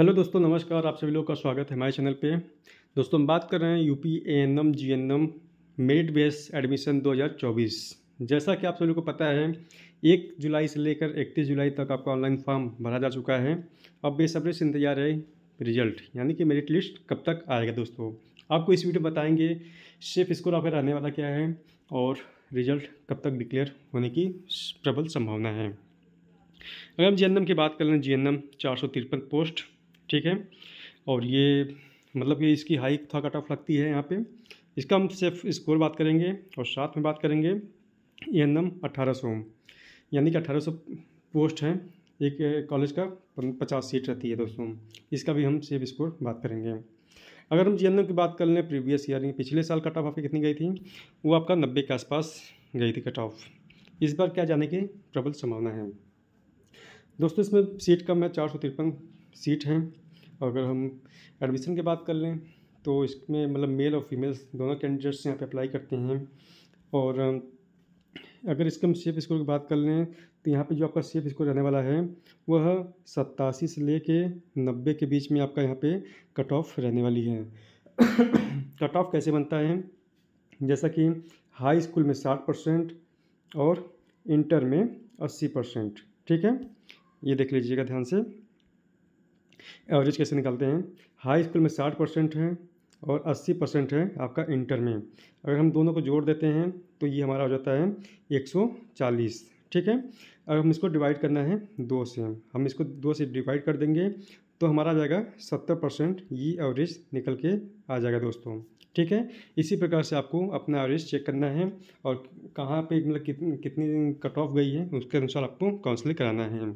hello दोस्तों नमस्कार आप सभी लोग का स्वागत है हमारे चैनल पे दोस्तों हम बात कर रहे हैं UP A N M G N M merit base admission 2024 जैसा कि आप सभी को पता है एक जुलाई से लेकर इकतीस जुलाई तक आपका ऑनलाइन फॉर्म भरा जा चुका है अब बेसब्री से इंतजार है रिजल्ट यानी कि मेरिट लिस्ट कब तक आएगा दोस्तों आपको इस वीडियो बताएंगे सेफ स्कोर आपका रहने वाला क्या है और रिजल्ट कब तक डिक्लेयर होने की प्रबल संभावना है अगर हम जी की बात कर लें जी एन एम पोस्ट ठीक है और ये मतलब ये इसकी हाई था कट ऑफ लगती है यहाँ पे इसका हम सिर्फ स्कोर बात करेंगे और साथ में बात करेंगे ए एन एम अट्ठारह सौ यानी कि अट्ठारह सौ पोस्ट हैं एक कॉलेज का पचास सीट रहती है दोस्तों इसका भी हम सिर्फ स्कोर बात करेंगे अगर हम जी की बात कर लें प्रीवियस ईयर यानी पिछले साल कट ऑफ आपकी कितनी गई थी वो आपका नब्बे के आसपास गई थी कट ऑफ इस बार क्या जाने की प्रबल संभावना है दोस्तों इसमें सीट कम है चार सौ तिरपन सीट हैं अगर हम एडमिशन की बात कर लें तो इसमें मतलब मेल और फीमेल्स दोनों कैंडिडेट्स यहाँ पे अप्लाई करते हैं और अगर इसके हम सेफ स्कोर की बात कर लें तो यहाँ पे जो आपका सेफ स्कोर रहने वाला है वह सत्तासी से ले कर नब्बे के बीच में आपका यहाँ पे कट ऑफ रहने वाली है कट ऑफ कैसे बनता है जैसा कि हाई स्कूल में साठ परसेंट और इंटर में अस्सी परसेंट ठीक है ये देख लीजिएगा ध्यान से एवरेज कैसे निकालते हैं हाई स्कूल में साठ परसेंट है और अस्सी परसेंट है आपका इंटर में अगर हम दोनों को जोड़ देते हैं तो ये हमारा हो जाता है एक सौ चालीस ठीक है अगर हम इसको डिवाइड करना है दो से हम इसको दो से डिवाइड कर देंगे तो हमारा आ जाएगा सत्तर परसेंट ये एवरेज निकल के आ जाएगा दोस्तों ठीक है इसी प्रकार से आपको अपना एवरेज चेक करना है और कहाँ पे मतलब कितनी कट ऑफ गई है उसके अनुसार आपको काउंसलिंग कराना है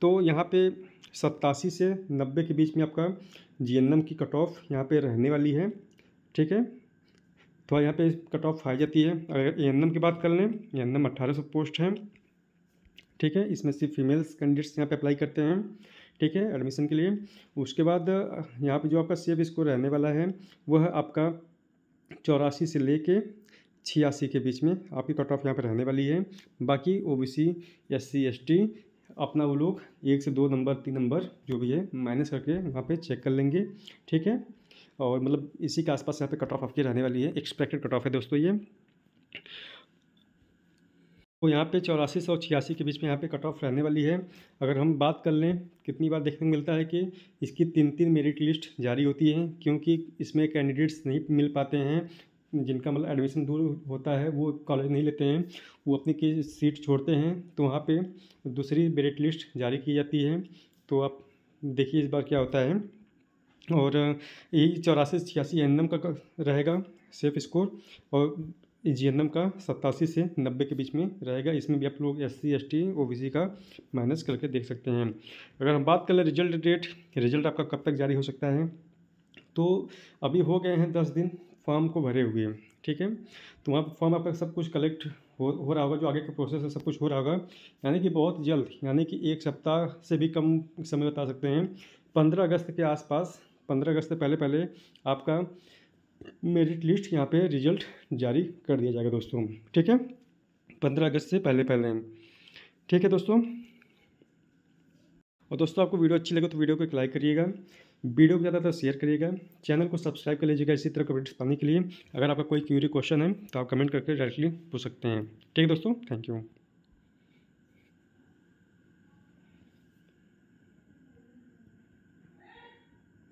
तो यहाँ पे सत्तासी से नब्बे के बीच में आपका जी की कट ऑफ यहाँ पर रहने वाली है ठीक है थोड़ा तो यहाँ पे कट ऑफ आ जाती है अगर ए की बात कर लें ए एन अट्ठारह पोस्ट है ठीक है इसमें सिर्फ फीमेल्स कैंडिडेट्स यहाँ पे अप्लाई करते हैं ठीक है एडमिशन के लिए उसके बाद यहाँ पे जो आपका सेफ स्कोर रहने वाला है वह आपका चौरासी से ले कर छियासी के बीच में आपकी कट ऑफ यहाँ पर रहने वाली है बाकी O B C S C S T अपना वो लोग एक से दो नंबर तीन नंबर जो भी है माइनस करके वहाँ पे चेक कर लेंगे ठीक है और मतलब इसी के आसपास यहाँ पे कट ऑफ आपके रहने वाली है एक्सपेक्टेड कट ऑफ है दोस्तों ये तो यहाँ पे चौरासी सौ छियासी के बीच में यहाँ पे कट ऑफ रहने वाली है अगर हम बात कर लें कितनी बार देखने को मिलता है कि इसकी तीन तीन मेरिट लिस्ट जारी होती है क्योंकि इसमें कैंडिडेट्स नहीं मिल पाते हैं जिनका मतलब एडमिशन दूर होता है वो कॉलेज नहीं लेते हैं वो अपनी की सीट छोड़ते हैं तो वहाँ पे दूसरी मेरिट लिस्ट जारी की जाती है तो आप देखिए इस बार क्या होता है और यही चौरासी छियासी एन का रहेगा सेफ स्कोर और जी एन का सत्तासी से नब्बे के बीच में रहेगा इसमें भी आप लोग S C S T O B C का माइनस करके देख सकते हैं अगर हम बात कर लें रिजल्ट डेट रिजल्ट आपका कब तक जारी हो सकता है तो अभी हो गए हैं दस दिन फॉर्म को भरे हुए हैं ठीक है तो वहाँ पर फॉर्म आपका सब कुछ कलेक्ट हो हो रहा होगा जो आगे का प्रोसेस है सब कुछ हो रहा होगा यानी कि बहुत जल्द यानी कि एक सप्ताह से भी कम समय बता सकते हैं पंद्रह अगस्त के आसपास पंद्रह अगस्त से पहले पहले आपका मेरिट लिस्ट यहाँ पे रिजल्ट जारी कर दिया जाएगा दोस्तों ठीक है पंद्रह अगस्त से पहले पहले ठीक है दोस्तों और दोस्तों आपको वीडियो अच्छी लगे तो वीडियो को एक लाइक करिएगा वीडियो को ज़्यादातर शेयर करिएगा चैनल को सब्सक्राइब कर लीजिएगा इसी तरह का पाने के लिए अगर आपका कोई क्यूरी क्वेश्चन है तो आप कमेंट करके डायरेक्टली पूछ सकते हैं ठीक है दोस्तों थैंक यू